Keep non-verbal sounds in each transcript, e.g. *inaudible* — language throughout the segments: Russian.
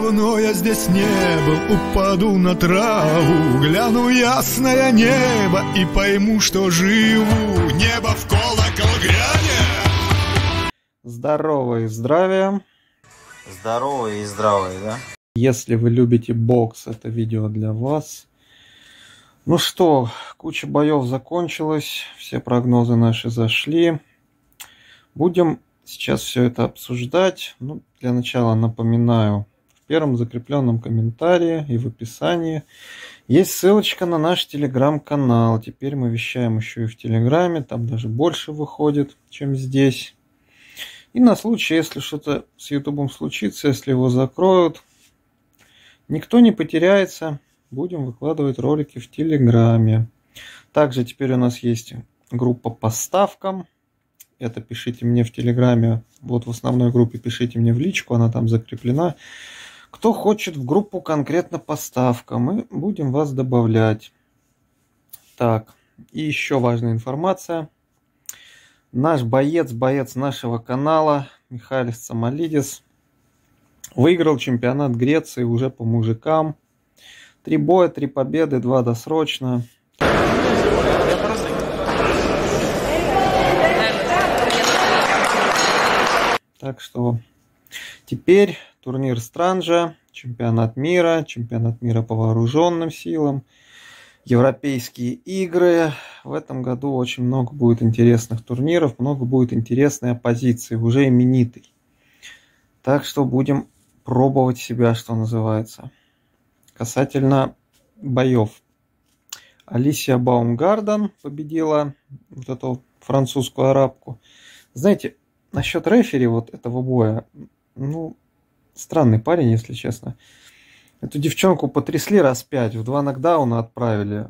давно я здесь не был Упаду на траву, гляну ясное небо И пойму, что живу, небо в колокол гряне Здорово и здравия Здорово и здравия, да? Если вы любите бокс, это видео для вас. Ну что, куча боев закончилась, все прогнозы наши зашли. Будем сейчас все это обсуждать. Ну, для начала напоминаю, первом закрепленном комментарии и в описании есть ссылочка на наш телеграм-канал. Теперь мы вещаем еще и в телеграме, там даже больше выходит, чем здесь. И на случай, если что-то с ютубом случится, если его закроют, никто не потеряется. Будем выкладывать ролики в телеграме. Также теперь у нас есть группа по ставкам. Это пишите мне в Телеграме. Вот в основной группе пишите мне в личку, она там закреплена. Кто хочет в группу конкретно поставка, мы будем вас добавлять. Так, и еще важная информация. Наш боец, боец нашего канала, Михалис Самолидис, выиграл чемпионат Греции уже по мужикам. Три боя, три победы, два досрочно. Так что теперь турнир Странжа, чемпионат мира, чемпионат мира по вооруженным силам, европейские игры. В этом году очень много будет интересных турниров, много будет интересной оппозиции, уже именитой. Так что будем пробовать себя, что называется. Касательно боев. Алисия Баумгарден победила вот эту французскую арабку. Знаете, насчет рефери вот этого боя, ну, странный парень, если честно. Эту девчонку потрясли раз пять, в два нокдауна отправили.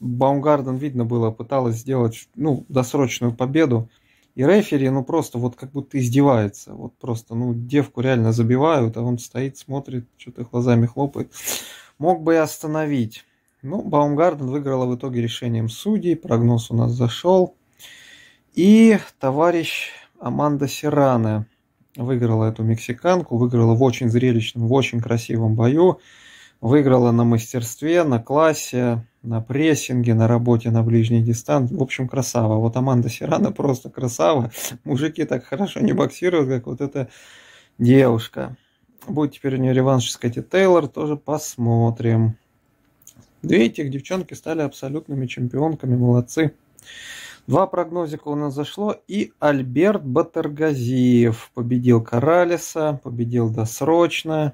Баумгарден, видно было, пыталась сделать ну, досрочную победу. И рефери, ну просто вот как будто издевается. Вот просто, ну, девку реально забивают, а он стоит, смотрит, что-то глазами хлопает. Мог бы и остановить. Ну, Баумгарден выиграла в итоге решением судей, прогноз у нас зашел. И товарищ Аманда Сирана – выиграла эту мексиканку, выиграла в очень зрелищном, в очень красивом бою, выиграла на мастерстве, на классе, на прессинге, на работе на ближней дистанции. В общем, красава. Вот Аманда Сирана *laughs* просто красава. Мужики так хорошо не боксируют, как вот эта девушка. Будет теперь у нее реванш с Кэти Тейлор, тоже посмотрим. Две этих девчонки стали абсолютными чемпионками, молодцы. Два прогнозика у нас зашло, и Альберт Батаргазиев победил Каралиса, победил досрочно,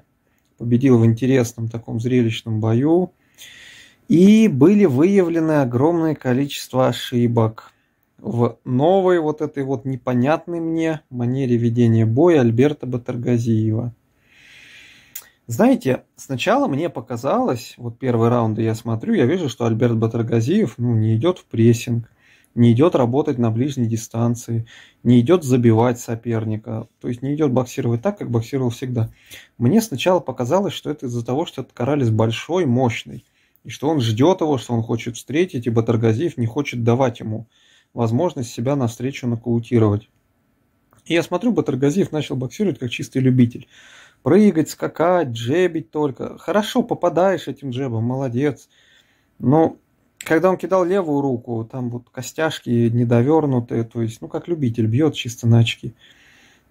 победил в интересном таком зрелищном бою. И были выявлены огромное количество ошибок. В новой вот этой вот непонятной мне манере ведения боя Альберта Батаргазиева. Знаете, сначала мне показалось, вот первый раунд я смотрю, я вижу, что Альберт Батаргазиев ну, не идет в прессинг не идет работать на ближней дистанции, не идет забивать соперника, то есть не идет боксировать так, как боксировал всегда. Мне сначала показалось, что это из-за того, что этот Каралис большой, мощный, и что он ждет его, что он хочет встретить, и Батаргазиев не хочет давать ему возможность себя навстречу нокаутировать. И я смотрю, Батаргазиев начал боксировать как чистый любитель. Прыгать, скакать, джебить только. Хорошо попадаешь этим джебом, молодец. Но когда он кидал левую руку, там вот костяшки недовернутые, то есть, ну, как любитель, бьет чисто на очки.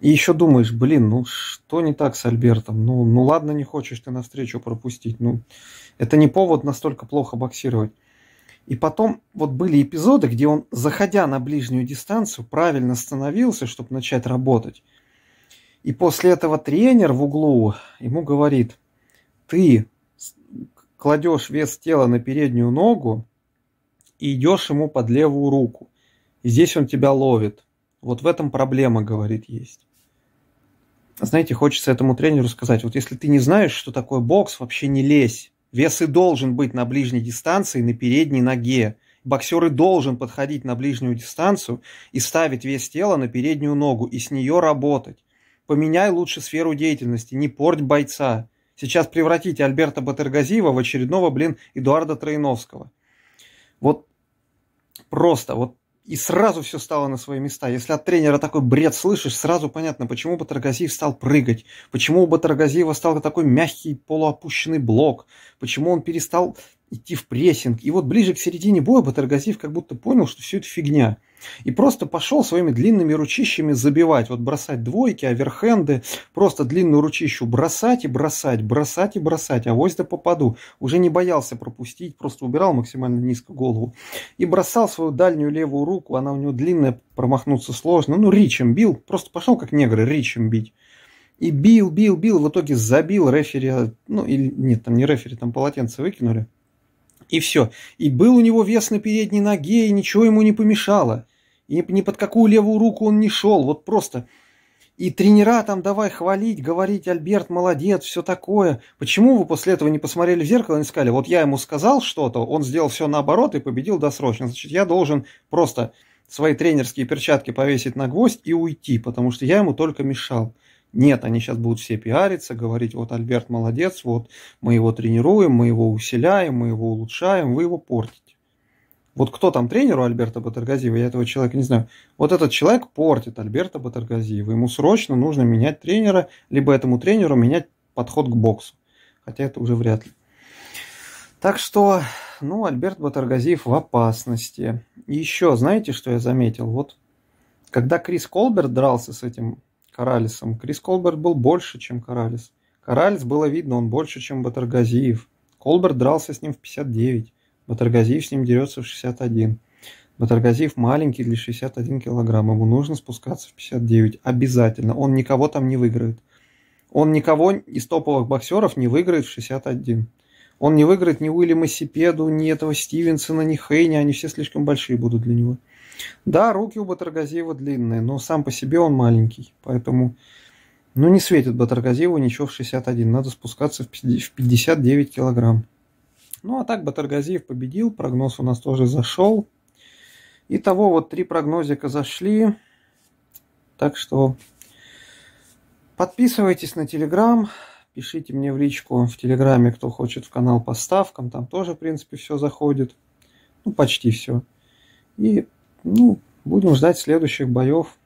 И еще думаешь, блин, ну что не так с Альбертом? Ну, ну ладно, не хочешь ты навстречу пропустить. Ну, это не повод настолько плохо боксировать. И потом вот были эпизоды, где он, заходя на ближнюю дистанцию, правильно становился, чтобы начать работать. И после этого тренер в углу ему говорит, ты кладешь вес тела на переднюю ногу, и идешь ему под левую руку. И здесь он тебя ловит. Вот в этом проблема, говорит, есть. Знаете, хочется этому тренеру сказать, вот если ты не знаешь, что такое бокс, вообще не лезь. Вес и должен быть на ближней дистанции, на передней ноге. Боксер и должен подходить на ближнюю дистанцию и ставить вес тела на переднюю ногу и с нее работать. Поменяй лучше сферу деятельности, не порть бойца. Сейчас превратите Альберта Батергазиева в очередного, блин, Эдуарда Троиновского – вот просто, вот и сразу все стало на свои места. Если от тренера такой бред слышишь, сразу понятно, почему Батаргазиев стал прыгать, почему у Батаргазиева стал такой мягкий полуопущенный блок, почему он перестал идти в прессинг. И вот ближе к середине боя Батаргазиев как будто понял, что все это фигня – и просто пошел своими длинными ручищами забивать, вот бросать двойки, оверхенды, просто длинную ручищу бросать и бросать, бросать и бросать, а вось да попаду. Уже не боялся пропустить, просто убирал максимально низко голову. И бросал свою дальнюю левую руку, она у него длинная, промахнуться сложно. Ну, ричем бил, просто пошел как негры ричем бить. И бил, бил, бил, в итоге забил рефери, ну, или, нет, там не рефери, там полотенце выкинули. И все. И был у него вес на передней ноге, и ничего ему не помешало. И ни под какую левую руку он не шел, вот просто. И тренера там давай хвалить, говорить, Альберт молодец, все такое. Почему вы после этого не посмотрели в зеркало и не сказали, вот я ему сказал что-то, он сделал все наоборот и победил досрочно. Значит, я должен просто свои тренерские перчатки повесить на гвоздь и уйти, потому что я ему только мешал. Нет, они сейчас будут все пиариться, говорить, вот Альберт молодец, вот мы его тренируем, мы его усиляем, мы его улучшаем, вы его портите. Вот кто там тренер у Альберта Батаргазиева, я этого человека не знаю. Вот этот человек портит Альберта Батаргазиева. Ему срочно нужно менять тренера, либо этому тренеру менять подход к боксу. Хотя это уже вряд ли. Так что, ну, Альберт Батаргазиев в опасности. И еще, знаете, что я заметил? Вот когда Крис Колберт дрался с этим Каралисом, Крис Колберт был больше, чем Каралис. Каралис было видно, он больше, чем Батаргазиев. Колберт дрался с ним в 59. Батаргазиев с ним дерется в 61. Батаргазиев маленький для 61 килограмм. Ему нужно спускаться в 59. Обязательно. Он никого там не выиграет. Он никого из топовых боксеров не выиграет в 61. Он не выиграет ни Уильяма Сипеду, ни этого Стивенсона, ни Хейни. Они все слишком большие будут для него. Да, руки у Батаргазиева длинные, но сам по себе он маленький. Поэтому ну, не светит Батаргазиеву ничего в 61. Надо спускаться в 59 килограмм. Ну а так Батаргазиев победил, прогноз у нас тоже зашел. Итого вот три прогнозика зашли. Так что подписывайтесь на Телеграм, пишите мне в личку в Телеграме, кто хочет в канал по ставкам. Там тоже, в принципе, все заходит. Ну, почти все. И, ну, будем ждать следующих боев.